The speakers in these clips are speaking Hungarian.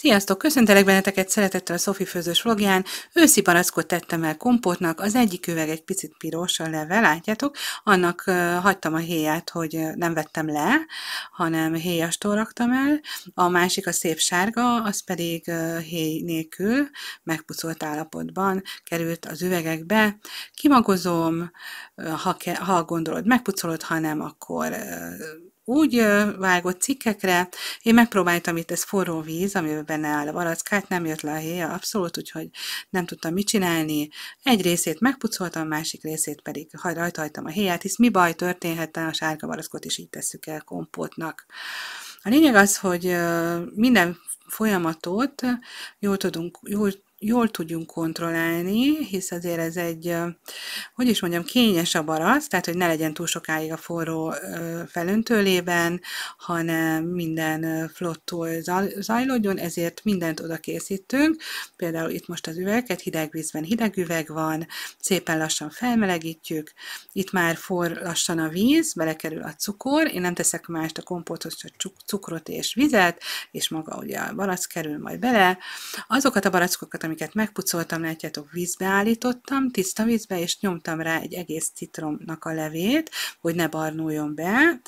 Sziasztok! Köszöntelek benneteket szeretettel a Szofi Főzős vlogján. Őszi barackot tettem el kompotnak, az egyik üveg egy picit piros a leve, látjátok? Annak hagytam a héját, hogy nem vettem le, hanem héjastól raktam el. A másik a szép sárga, az pedig héj nélkül, megpucolt állapotban került az üvegekbe. Kimagozom, ha, ke, ha gondolod, megpucolod, ha nem, akkor úgy vágott cikkekre, én megpróbáltam itt ez forró víz, amiben benne áll a valackát, nem jött le a héja abszolút, úgyhogy nem tudtam mit csinálni. Egy részét megpucoltam, másik részét pedig rajtajtam a héját, hisz mi baj történhet, a sárga valackot is így tesszük el kompótnak. A lényeg az, hogy minden folyamatot jól tudunk, jól jól tudjunk kontrollálni, hisz azért ez egy, hogy is mondjam, kényes a barasz, tehát hogy ne legyen túl sokáig a forró felöntőlében, hanem minden flottul zajlódjon, ezért mindent oda készítünk. Például itt most az üveget, hideg vízben hideg üveg van, szépen lassan felmelegítjük, itt már for lassan a víz, belekerül a cukor, én nem teszek mást a kompóthoz, csak cukrot és vizet, és maga ugye a barack kerül majd bele. Azokat a barackokat, amiket megpucoltam, látjátok, vízbe állítottam, tiszta vízbe, és nyomtam rá egy egész citromnak a levét, hogy ne barnuljon be,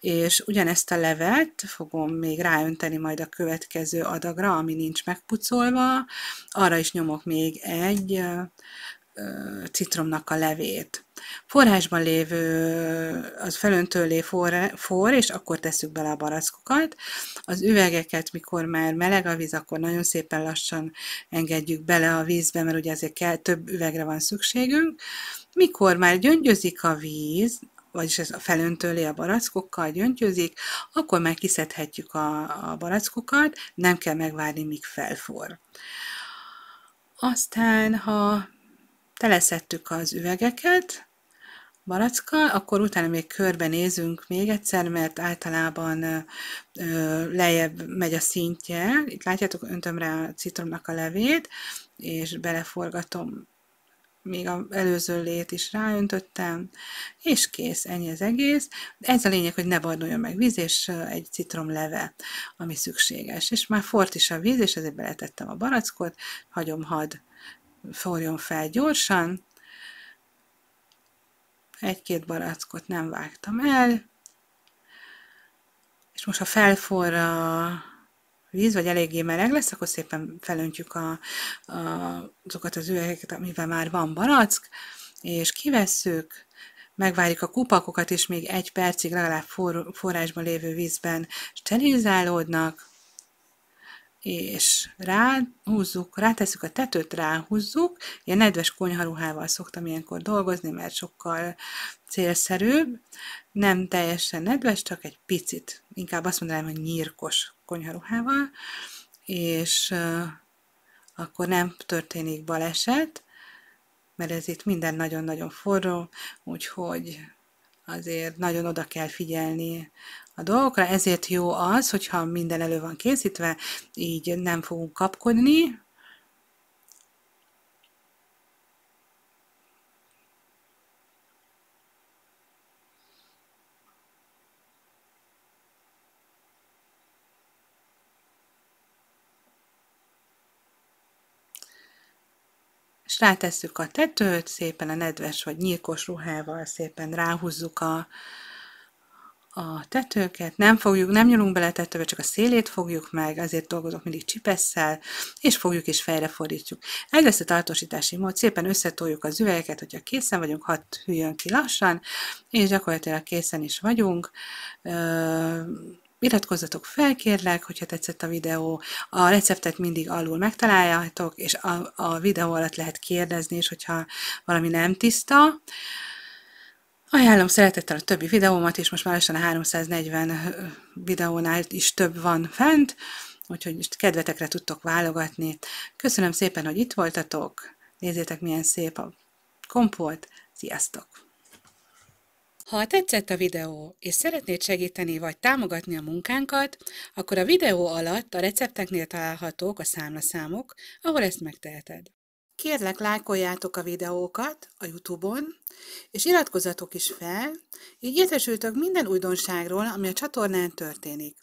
és ugyanezt a levet fogom még ráönteni majd a következő adagra, ami nincs megpucolva, arra is nyomok még egy citromnak a levét. Forrásban lévő, az felöntőlé forr, for, és akkor tesszük bele a barackokat. Az üvegeket, mikor már meleg a víz, akkor nagyon szépen lassan engedjük bele a vízbe, mert ugye azért kell, több üvegre van szükségünk. Mikor már gyöngyözik a víz, vagyis ez a felöntőlé a barackokkal gyöngyözik, akkor már kiszedhetjük a, a barackokat, nem kell megvárni, míg felfor. Aztán, ha teleszettük az üvegeket barackkal, akkor utána még körbenézünk még egyszer, mert általában ö, lejjebb megy a szintje. Itt látjátok, öntöm rá a citromnak a levét, és beleforgatom még az előző lét is ráöntöttem, és kész, ennyi az egész. Ez a lényeg, hogy ne barnuljon meg víz, és egy citromleve, ami szükséges. És már fort is a víz, és ezért beletettem a barackot, hagyom had forjon fel gyorsan. Egy-két barackot nem vágtam el. És most, ha felforr a víz, vagy eléggé meleg lesz, akkor szépen felöntjük a, a, azokat az üvegeket, amivel már van barack, és kivesszük, megvárjuk a kupakokat, és még egy percig legalább forr, forrásban lévő vízben sterilizálódnak, és ráhúzzuk, ráteszük a tetőt, ráhúzzuk. Ilyen nedves konyharuhával szoktam ilyenkor dolgozni, mert sokkal célszerűbb. Nem teljesen nedves, csak egy picit. Inkább azt mondanám, hogy nyírkos konyharuhával, és uh, akkor nem történik baleset, mert ez itt minden nagyon-nagyon forró, úgyhogy azért nagyon oda kell figyelni a dolgokra, ezért jó az, hogyha minden elő van készítve, így nem fogunk kapkodni, rátesszük a tetőt, szépen a nedves vagy nyílkos ruhával szépen ráhúzzuk a, a tetőket, nem fogjuk, nem nyúlunk bele a tetőbe, csak a szélét fogjuk meg, azért dolgozok mindig csipesszel, és fogjuk és fejre fordítjuk. Ez lesz a tartósítási mód, szépen összetoljuk az üvegeket, hogyha készen vagyunk, hadd hűljön ki lassan, és gyakorlatilag készen is vagyunk. Ö- Iratkozzatok fel, kérlek, hogyha tetszett a videó. A receptet mindig alul megtaláljátok, és a, a videó alatt lehet kérdezni, és hogyha valami nem tiszta, Ajánlom szeretettel a többi videómat, és most már lassan a 340 videónál is több van fent, úgyhogy kedvetekre tudtok válogatni. Köszönöm szépen, hogy itt voltatok, nézzétek milyen szép a kompót, sziasztok! Ha tetszett a videó, és szeretnéd segíteni vagy támogatni a munkánkat, akkor a videó alatt a recepteknél találhatók a számlaszámok, ahol ezt megteheted. Kérlek, lájkoljátok a videókat a Youtube-on, és iratkozzatok is fel, így értesültök minden újdonságról, ami a csatornán történik.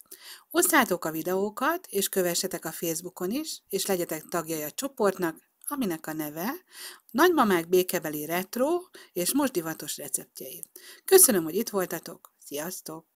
Osszátok a videókat, és kövessetek a Facebookon is, és legyetek tagjai a csoportnak, aminek a neve Nagymamák békebeli retro és most divatos receptjei. Köszönöm, hogy itt voltatok, sziasztok!